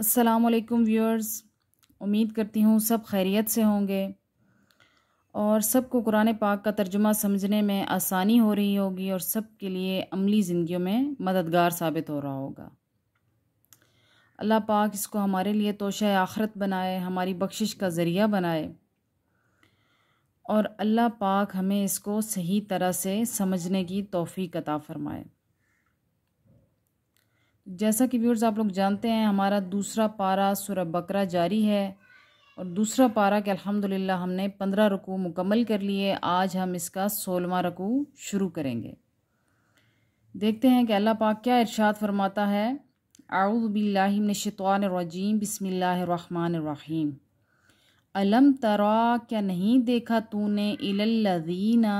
असलकुम व्यूअर्स उम्मीद करती हूँ सब खैरियत से होंगे और सबको कुरान पाक का तर्जुमा समझने में आसानी हो रही होगी और सब के लिए अमली ज़िंदगी में मददगार साबित हो रहा होगा अल्लाह पाक इसको हमारे लिए तोशा आखरत बनाए हमारी बख्शिश का ज़रिया बनाए और अल्लाह पाक हमें इसको सही तरह से समझने की तोफ़ी कता फ़रमाए जैसा कि व्यूअर्स आप लोग जानते हैं हमारा दूसरा पारा सूरह बकरा जारी है और दूसरा पारा के अल्हम्दुलिल्लाह हमने पंद्रह रकू मुकम्मल कर लिए आज हम इसका सोलवा रकू शुरू करेंगे देखते हैं कि अल्लाह पाक क्या इरशाद फरमाता है आउबिल्लाशतवानरजीम बसमीम अलम तरा क्या नहीं देखा तूने इल्लज़ीना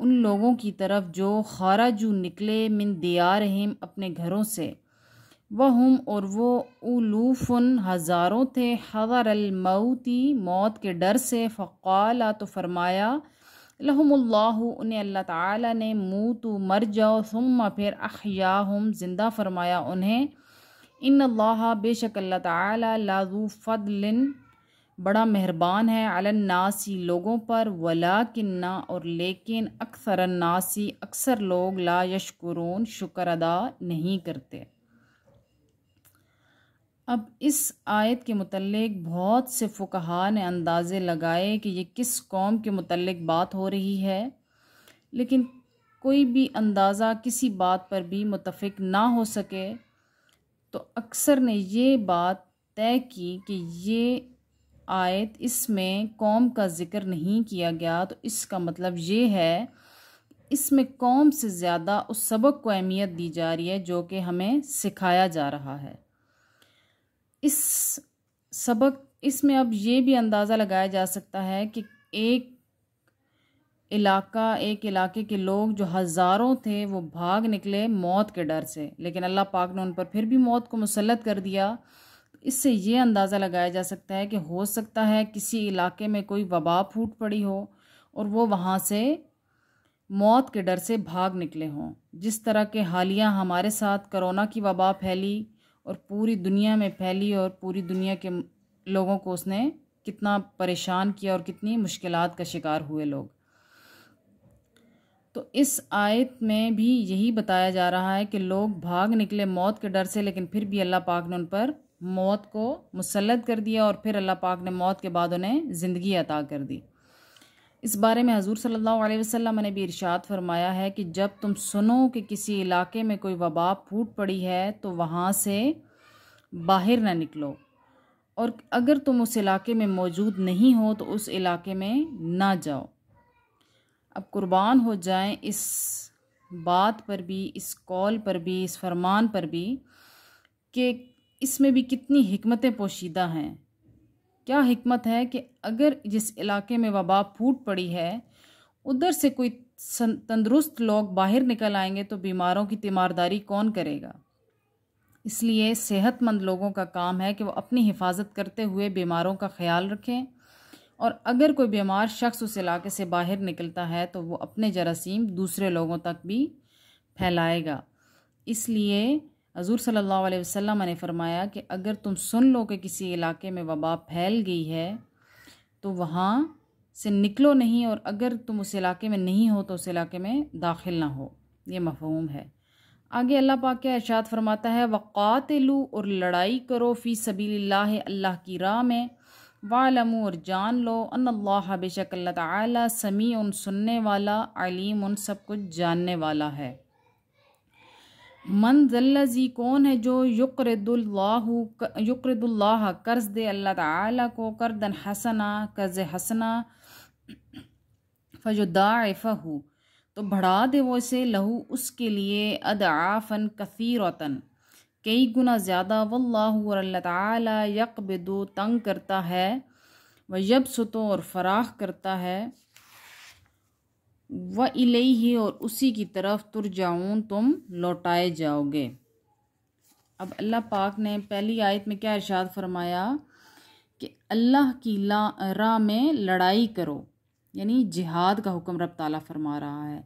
उन लोगों की तरफ जो खाराजू निकले मिन रहीम अपने घरों से वह हम और वो उलूफ़न हज़ारों थे हज़र अलमौती मौत के डर से फ़क़ाला तो फरमाया लहमुल्लाह उन्हें अल्लाह ताला ने मुँह तो मर जाओ सुम फिर अखया हम ज़िंदा फरमाया उन्हें इन अल्लाह बेशक अल्लाह ताला लाजू फ़दलिन बड़ा मेहरबान है अलनासी लोगों पर वला किन्ना और लेकिन अक्सर अन्नासी अक्सर लोग ला यशकुरून शुक्र अदा नहीं करते अब इस आयत के मतलब बहुत से फ़ुकहा ने अंदाज़े लगाए कि ये किस कौम के मतलब बात हो रही है लेकिन कोई भी अंदाज़ा किसी बात पर भी मुतफिक ना हो सके तो अक्सर ने ये बात तय की कि ये आयत इसमें कौम का ज़िक्र नहीं किया गया तो इसका मतलब ये है इसमें कौम से ज़्यादा उस सबक को अहमियत दी जा रही है जो कि हमें सिखाया जा रहा है इस सबक इसमें अब ये भी अंदाज़ा लगाया जा सकता है कि एक इलाका एक इलाके के लोग जो हज़ारों थे वो भाग निकले मौत के डर से लेकिन अल्लाह पाक ने उन पर फिर भी मौत को मुसलत कर दिया इससे ये अंदाज़ा लगाया जा सकता है कि हो सकता है किसी इलाके में कोई वबा फूट पड़ी हो और वो वहाँ से मौत के डर से भाग निकले हों जिस तरह के हालिया हमारे साथ करोना की वबा फैली और पूरी दुनिया में फैली और पूरी दुनिया के लोगों को उसने कितना परेशान किया और कितनी मुश्किल का शिकार हुए लोग तो इस आयत में भी यही बताया जा रहा है कि लोग भाग निकले मौत के डर से लेकिन फिर भी अल्लाह पाक ने उन पर मौत को मुसलत कर दिया और फिर अल्लाह पाक ने मौत के बाद उन्हें ज़िंदगी अता कर दी इस बारे में हजूर सल्लल्लाहु अलैहि वसल्लम ने भी इरशाद फरमाया है कि जब तुम सुनो कि किसी इलाके में कोई वबा फूट पड़ी है तो वहाँ से बाहर ना निकलो और अगर तुम उस इलाके में मौजूद नहीं हो तो उस इलाके में ना जाओ अब कुर्बान हो जाए इस बात पर भी इस कॉल पर भी इस फरमान पर भी कि इसमें भी कितनी हमतें पोशीदा हैं क्या हमत है कि अगर जिस इलाके में वबा फूट पड़ी है उधर से कोई तंदरुस्त लोग बाहर निकल आएंगे तो बीमारों की तीमारदारी कौन करेगा इसलिए सेहतमंद लोगों का काम है कि वो अपनी हिफाजत करते हुए बीमारों का ख्याल रखें और अगर कोई बीमार शख्स उस इलाके से बाहर निकलता है तो वो अपने जरासीम दूसरे लोगों तक भी फैलाएगा इसलिए हजूर सल्ला वसम ने फरमाया कि अगर तुम सुन लो कि किसी इलाके में वबा फैल गई है तो वहाँ से निकलो नहीं और अगर तुम उस इलाके में नहीं हो तो उस इलाके में दाखिल ना हो ये मफहूम है आगे अल्लाह पाक के अर्शात फरमाता है वक़ातलू और लड़ाई करो फ़ी सबील अल्लाह की राह में वालमू और जान लो अन्ला अल्लाह बेशक अल्लाह तमी समी उन सुनने वाला अलीम उन सब कुछ जानने वाला है मन जल्लाजी कौन है जो यक्रदुल्लाह कर्ज दे अल्लाह ताला को करदन हसना कर्ज हसना फ़जुदाफ़ू तो बढ़ा दे वो इसे लहू उसके लिए अद आफन कफ़ी रोतन कई गुना ज़्यादा वल्लाह और अल्लाह ताला यकबदो तंग करता है व यब सुतो और फ़राह करता है व इलेही ही और उसी की तरफ तुर जाऊँ तुम लौटाए जाओगे अब अल्लाह पाक ने पहली आयत में क्या इरशाद फरमाया कि अल्लाह की राह में लड़ाई करो यानी जिहाद का हुक्म रब ताला फरमा रहा है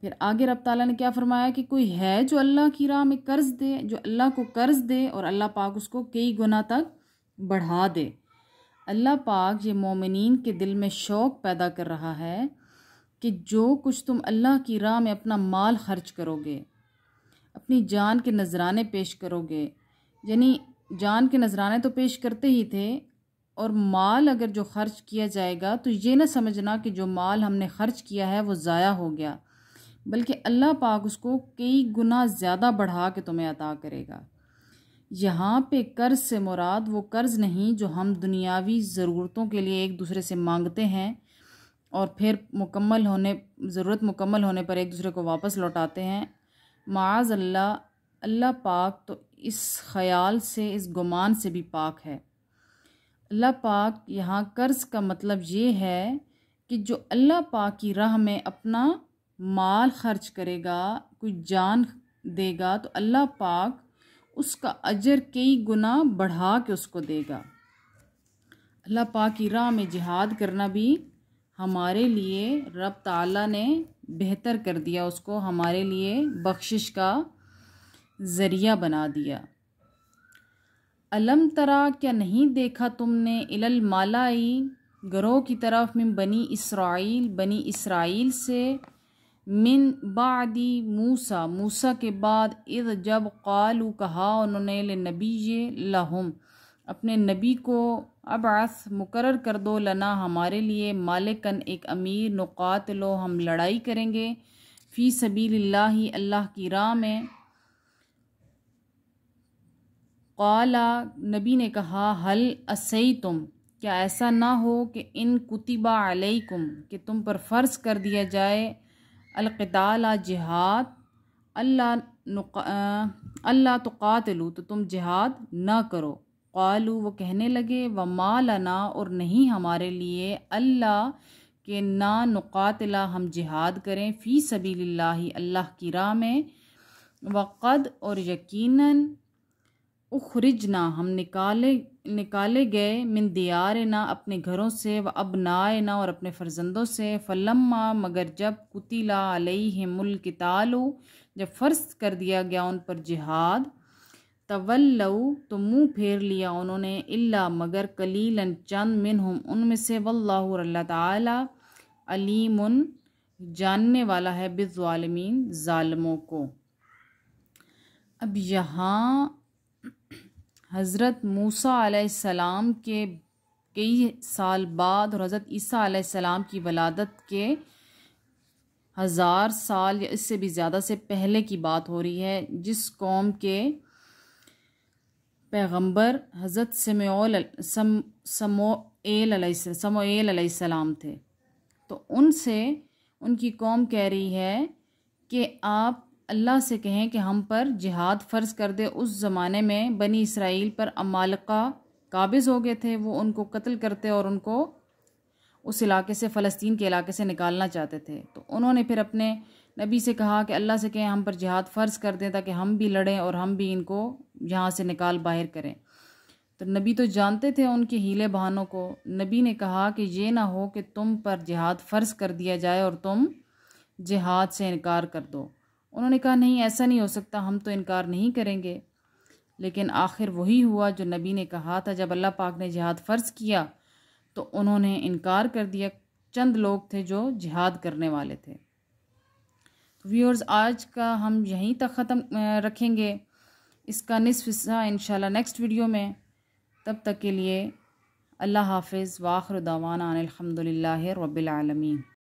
फिर आगे रब ताला ने क्या फरमाया कि कोई है जो अल्लाह की राह में कर्ज दे जो अल्लाह को कर्ज दे और अल्लाह पाक उसको कई गुना तक बढ़ा दे अल्लाह पाक ये मोमिन के दिल में शौक़ पैदा कर रहा है कि जो कुछ तुम अल्लाह की राह में अपना माल खर्च करोगे अपनी जान के नजराने पेश करोगे यानी जान के नजराने तो पेश करते ही थे और माल अगर जो खर्च किया जाएगा तो ये ना समझना कि जो माल हमने खर्च किया है वो ज़ाया हो गया बल्कि अल्लाह पाक उसको कई गुना ज़्यादा बढ़ा के तुम्हें अता करेगा यहाँ पे कर्ज से मुराद वो कर्ज नहीं जो हम दुनियावी ज़रूरतों के लिए एक दूसरे से मांगते हैं और फिर मुकम्मल होने ज़रूरत मुकम्मल होने पर एक दूसरे को वापस लौटाते हैं माज अल्लाह अल्लाह पाक तो इस ख्याल से इस गुमान से भी पाक है अल्लाह पाक यहाँ कर्ज़ का मतलब ये है कि जो अल्लाह पाक की राह में अपना माल खर्च करेगा कोई जान देगा तो अल्लाह पाक उसका अजर कई गुना बढ़ा के उसको देगा अल्लाह पाक की राह में जिहाद करना भी हमारे लिए रब ताला ने बेहतर कर दिया उसको हमारे लिए बख्शिश का ज़रिया बना दिया अलम तरा क्या नहीं देखा तुमने इलल मालाई गरोह की तरफ में बनी इसराइल बनी इसराइल से मिन बादी मूसा मूसा के बाद इद जब कालू कहा उन्होंने नबी लहम अपने नबी को अबास मुकर कर दो लना हमारे लिए मालिकन एक अमीर नुकात लो हम लड़ाई करेंगे फ़ी सबील अल्लाह की राह में काला नबी ने कहा हल असई तुम क्या ऐसा ना हो कि इन कुतिबा अलैकुम कि तुम पर फ़र्ज़ कर दिया जाए अलकताला जिहाद अल्लाह अल्लाह तो कातलू तो तुम जिहाद ना करो कालू वो कहने लगे व मालना और नहीं हमारे लिए अल्लाह के ना नुकातला हम जिहाद करें फ़ी सभी अल्लाह की राह में वक़द और यकीनन ना हम निकाले निकाले गए मिन दियार ना अपने घरों से व अब ना और अपने फर्जंदों से फलम्मा मगर जब कुतिला अलई हिमुल कितालू जब फ़र्ज कर दिया गया उन पर जिहाद तवल्लऊ तो मुंह फेर लिया उन्होंने इल्ला मगर कलीलन चंद मिन हम उनमें से वल्लाह अल्लाह ताला जानने वाला है बिजालमीन ालमों को अब यहाँ हज़रत मूसा सलाम के कई साल बाद और हज़रत ईसा सलाम की वलादत के हज़ार साल या इससे भी ज़्यादा से पहले की बात हो रही है जिस कौम के पैगंबर हज़रत समोल समोल सलाम थे तो उनसे उनकी कौम कह रही है कि आप अल्लाह से कहें कि हम पर जिहाद फ़र्ज़ कर दे उस ज़माने में बनी इसराइल पर अमालका काबिज़ हो गए थे वो उनको कत्ल करते और उनको उस इलाके से फ़लस्तीन के इलाके से निकालना चाहते थे तो उन्होंने फिर अपने नबी से कहा कि अल्लाह से कहें हम पर जिहाद फ़र्ज़ कर दें ताकि हम भी लड़ें और हम भी इनको यहाँ से निकाल बाहर करें तो नबी तो जानते थे उनके हीले बहानों को नबी ने कहा कि ये ना हो कि तुम पर जिहाद फ़र्ज़ कर दिया जाए और तुम जिहाद से इनकार कर दो उन्होंने कहा नहीं ऐसा नहीं हो सकता हम तो इनकार नहीं करेंगे लेकिन आखिर वही हुआ जो नबी ने कहा था जब अल्लाह पाक ने जिहाद फ़र्ज़ किया तो उन्होंने इनकार कर दिया चंद लोग थे जो जिहाद करने वाले थे व्यूअर्स आज का हम यहीं तक ख़त्म रखेंगे इसका निसफ हिस्सा इन नेक्स्ट वीडियो में तब तक के लिए अल्लाह हाफिज़ वाखर दावाना अनिलहमदिल्ला रबालमीन